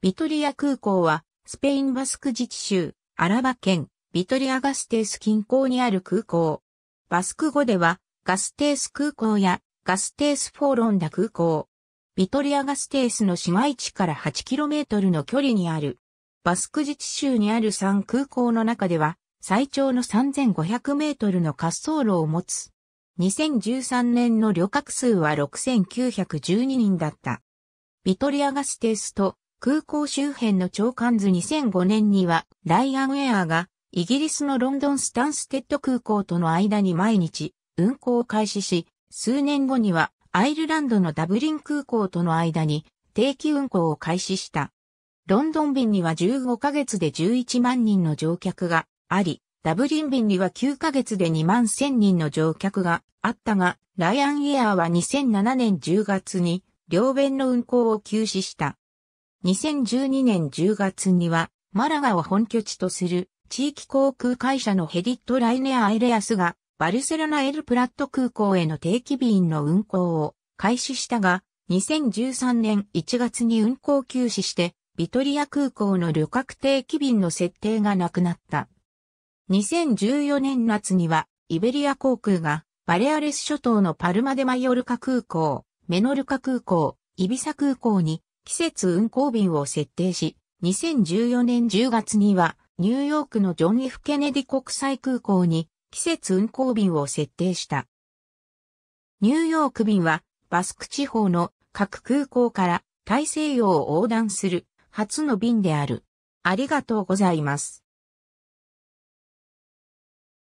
ビトリア空港は、スペインバスク自治州、アラバ県、ビトリアガステース近郊にある空港。バスク語では、ガステース空港や、ガステースフォーロンダ空港。ビトリアガステースの市街地から 8km の距離にある。バスク自治州にある3空港の中では、最長の3500メートルの滑走路を持つ。2013年の旅客数は6912人だった。ビトリアガステースと空港周辺の長官図2005年には、ライアンウェアが、イギリスのロンドンスタンステッド空港との間に毎日、運航を開始し、数年後には、アイルランドのダブリン空港との間に、定期運航を開始した。ロンドン便には15ヶ月で11万人の乗客があり、ダブリン便には9ヶ月で2万1000人の乗客があったが、ライアンエアーは2007年10月に両便の運航を休止した。2012年10月には、マラガを本拠地とする地域航空会社のヘディットライネアイレアスが、バルセロナエルプラット空港への定期便の運航を開始したが、2013年1月に運航休止して、ビトリア空港の旅客定期便の設定がなくなった。2014年夏には、イベリア航空が、バレアレス諸島のパルマデマヨルカ空港、メノルカ空港、イビサ空港に季節運行便を設定し、2014年10月には、ニューヨークのジョン・ F・ ケネディ国際空港に季節運行便を設定した。ニューヨーク便はバスク地方の各空港から大西洋を横断する初の便である。ありがとうございます。